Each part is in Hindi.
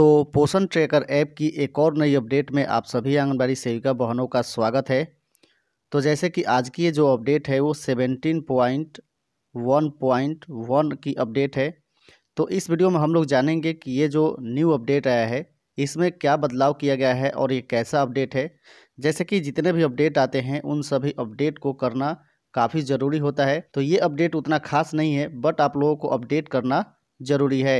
तो पोषण ट्रैकर ऐप की एक और नई अपडेट में आप सभी आंगनबाड़ी सेविका बहनों का स्वागत है तो जैसे कि आज की ये जो अपडेट है वो seventeen point one point one की अपडेट है तो इस वीडियो में हम लोग जानेंगे कि ये जो न्यू अपडेट आया है इसमें क्या बदलाव किया गया है और ये कैसा अपडेट है जैसे कि जितने भी अपडेट आते हैं उन सभी अपडेट को करना काफ़ी ज़रूरी होता है तो ये अपडेट उतना खास नहीं है बट आप लोगों को अपडेट करना ज़रूरी है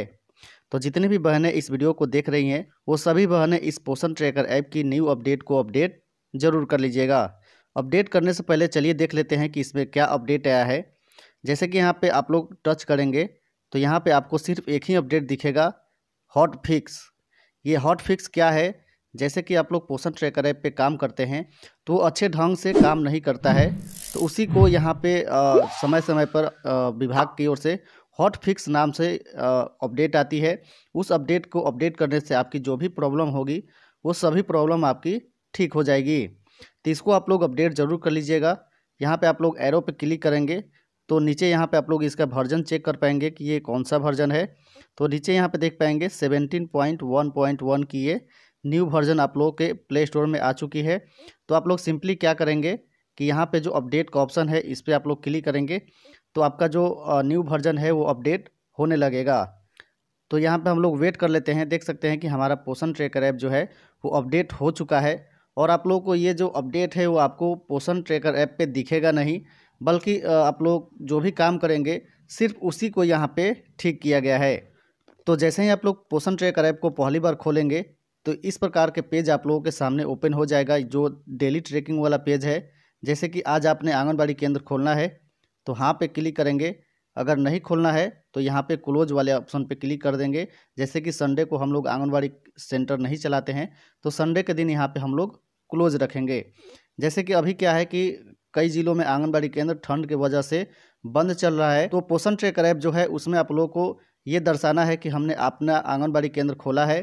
तो जितनी भी बहनें इस वीडियो को देख रही हैं वो सभी बहनें इस पोषण ट्रैकर ऐप की न्यू अपडेट को अपडेट जरूर कर लीजिएगा अपडेट करने से पहले चलिए देख लेते हैं कि इसमें क्या अपडेट आया है जैसे कि यहाँ पे आप लोग टच करेंगे तो यहाँ पे आपको सिर्फ एक ही अपडेट दिखेगा हॉट फिक्स ये हॉट फिक्स क्या है जैसे कि आप लोग पोषण ट्रैकर ऐप पे काम करते हैं तो अच्छे ढंग से काम नहीं करता है तो उसी को यहाँ पे आ, समय समय पर आ, विभाग की ओर से हॉट फिक्स नाम से अपडेट आती है उस अपडेट को अपडेट करने से आपकी जो भी प्रॉब्लम होगी वो सभी प्रॉब्लम आपकी ठीक हो जाएगी तो इसको आप लोग अपडेट ज़रूर कर लीजिएगा यहाँ पे आप लोग एरो पे क्लिक करेंगे तो नीचे यहाँ पे आप लोग इसका वर्जन चेक कर पाएंगे कि ये कौन सा वर्जन है तो नीचे यहाँ पे देख पाएंगे seventeen point one point one की ये न्यू वर्जन आप लोगों के प्ले स्टोर में आ चुकी है तो आप लोग सिंपली क्या करेंगे कि यहाँ पे जो अपडेट का ऑप्शन है इस पर आप लोग क्लिक करेंगे तो आपका जो न्यू वर्जन है वो अपडेट होने लगेगा तो यहाँ पे हम लोग वेट कर लेते हैं देख सकते हैं कि हमारा पोषण ट्रेकर ऐप जो है वो अपडेट हो चुका है और आप लोगों को ये जो अपडेट है वो आपको पोषण ट्रेकर ऐप पे दिखेगा नहीं बल्कि आप लोग जो भी काम करेंगे सिर्फ उसी को यहाँ पे ठीक किया गया है तो जैसे ही आप लोग पोषण ट्रेकर ऐप को पहली बार खोलेंगे तो इस प्रकार के पेज आप लोगों के सामने ओपन हो जाएगा जो डेली ट्रेकिंग वाला पेज है जैसे कि आज आपने आंगनबाड़ी केंद्र खोलना है तो हाँ पे क्लिक करेंगे अगर नहीं खोलना है तो यहाँ पे क्लोज वाले ऑप्शन पे क्लिक कर देंगे जैसे कि संडे को हम लोग आंगनबाड़ी सेंटर नहीं चलाते हैं तो संडे के दिन यहाँ पे हम लोग क्लोज रखेंगे जैसे कि अभी क्या है कि कई जिलों में आंगनबाड़ी केंद्र ठंड के वजह से बंद चल रहा है तो पोषण ट्रेकर ऐप जो है उसमें आप लोगों को ये दर्शाना है कि हमने अपना आंगनबाड़ी केंद्र खोला है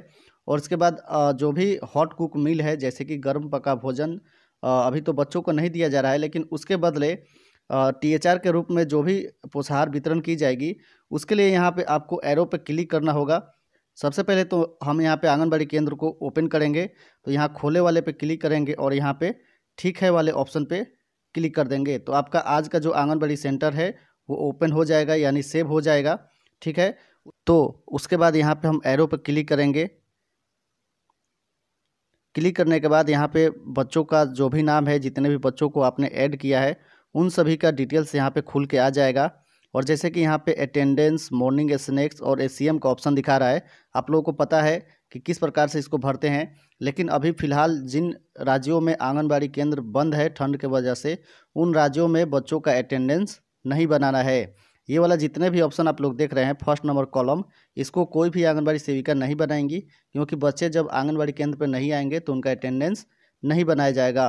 और उसके बाद जो भी हॉट कुक मील है जैसे कि गर्म पका भोजन अभी तो बच्चों को नहीं दिया जा रहा है लेकिन उसके बदले टी आर के रूप में जो भी पोषाहार वितरण की जाएगी उसके लिए यहाँ पे आपको एरो पे क्लिक करना होगा सबसे पहले तो हम यहाँ पे आंगनबाड़ी केंद्र को ओपन करेंगे तो यहाँ खोले वाले पे क्लिक करेंगे और यहाँ पे ठीक है वाले ऑप्शन पे क्लिक कर देंगे तो आपका आज का जो आंगनबाड़ी सेंटर है वो ओपन हो जाएगा यानी सेव हो जाएगा ठीक है तो उसके बाद यहाँ पर हम एरो पर क्लिक करेंगे क्लिक करने के बाद यहाँ पर बच्चों का जो भी नाम है जितने भी बच्चों को आपने ऐड किया है उन सभी का डिटेल्स यहाँ पे खुल के आ जाएगा और जैसे कि यहाँ पे अटेंडेंस मॉर्निंग स्नैक्स और ए का ऑप्शन दिखा रहा है आप लोगों को पता है कि किस प्रकार से इसको भरते हैं लेकिन अभी फ़िलहाल जिन राज्यों में आंगनबाड़ी केंद्र बंद है ठंड के वजह से उन राज्यों में बच्चों का अटेंडेंस नहीं बनाना है ये वाला जितने भी ऑप्शन आप लोग देख रहे हैं फर्स्ट नंबर कॉलम इसको कोई भी आंगनबाड़ी सेविका नहीं बनाएंगी क्योंकि बच्चे जब आंगनबाड़ी केंद्र पर नहीं आएंगे तो उनका अटेंडेंस नहीं बनाया जाएगा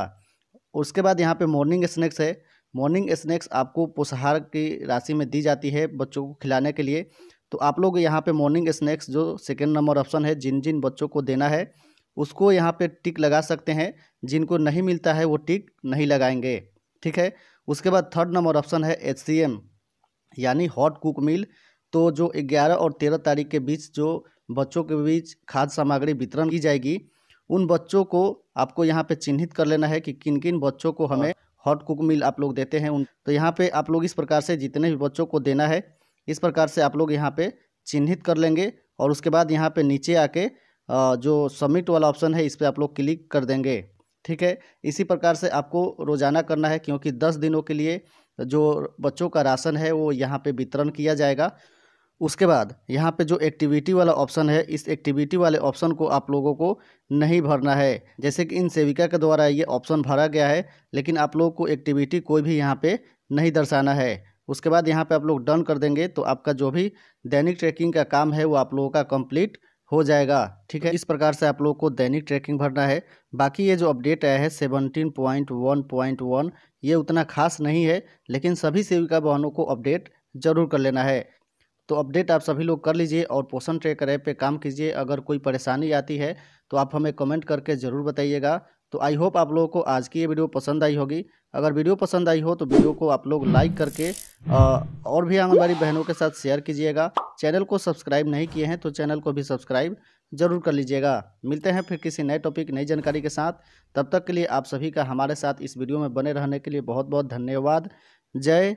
उसके बाद यहाँ पे मॉर्निंग स्नैक्स है मॉर्निंग स्नैक्स आपको पोषाहार की राशि में दी जाती है बच्चों को खिलाने के लिए तो आप लोग यहाँ पे मॉर्निंग स्नैक्स जो सेकेंड नंबर ऑप्शन है जिन जिन बच्चों को देना है उसको यहाँ पे टिक लगा सकते हैं जिनको नहीं मिलता है वो टिक नहीं लगाएंगे ठीक है उसके बाद थर्ड नंबर ऑप्शन है एच यानी हॉट कुक मील तो जो ग्यारह और तेरह तारीख के बीच जो बच्चों के बीच खाद्य सामग्री वितरण की जाएगी उन बच्चों को आपको यहाँ पे चिन्हित कर लेना है कि किन किन बच्चों को हमें हॉट कुक मील आप लोग देते हैं उन तो यहाँ पे आप लोग इस प्रकार से जितने भी बच्चों को देना है इस प्रकार से आप लोग यहाँ पे चिन्हित कर लेंगे और उसके बाद यहाँ पे नीचे आके जो सबमिट वाला ऑप्शन है इस पर आप लोग क्लिक कर देंगे ठीक है इसी प्रकार से आपको रोज़ाना करना है क्योंकि दस दिनों के लिए जो बच्चों का राशन है वो यहाँ पर वितरण किया जाएगा उसके बाद यहाँ पे जो एक्टिविटी वाला ऑप्शन है इस एक्टिविटी वाले ऑप्शन को आप लोगों को नहीं भरना है जैसे कि इन सेविका के द्वारा ये ऑप्शन भरा गया है लेकिन आप लोगों को एक्टिविटी कोई भी यहाँ पे नहीं दर्शाना है उसके बाद यहाँ पे आप लोग डन कर देंगे तो आपका जो भी दैनिक ट्रैकिंग का काम है वो आप लोगों का कंप्लीट हो जाएगा ठीक है इस प्रकार से आप लोगों को दैनिक ट्रैकिंग भरना है बाकी ये जो अपडेट आया है seventeen point one point one ये उतना खास नहीं है लेकिन सभी सेविका बहनों को अपडेट जरूर कर लेना है तो अपडेट आप सभी लोग कर लीजिए और पोषण ट्रैकर ऐप पे काम कीजिए अगर कोई परेशानी आती है तो आप हमें कमेंट करके ज़रूर बताइएगा तो आई होप आप लोगों को आज की ये वीडियो पसंद आई होगी अगर वीडियो पसंद आई हो तो वीडियो को आप लोग लाइक करके और भी आंगनबाड़ी बहनों के साथ शेयर कीजिएगा चैनल को सब्सक्राइब नहीं किए हैं तो चैनल को भी सब्सक्राइब ज़रूर कर लीजिएगा मिलते हैं फिर किसी नए टॉपिक नई जानकारी के साथ तब तक के लिए आप सभी का हमारे साथ इस वीडियो में बने रहने के लिए बहुत बहुत धन्यवाद जय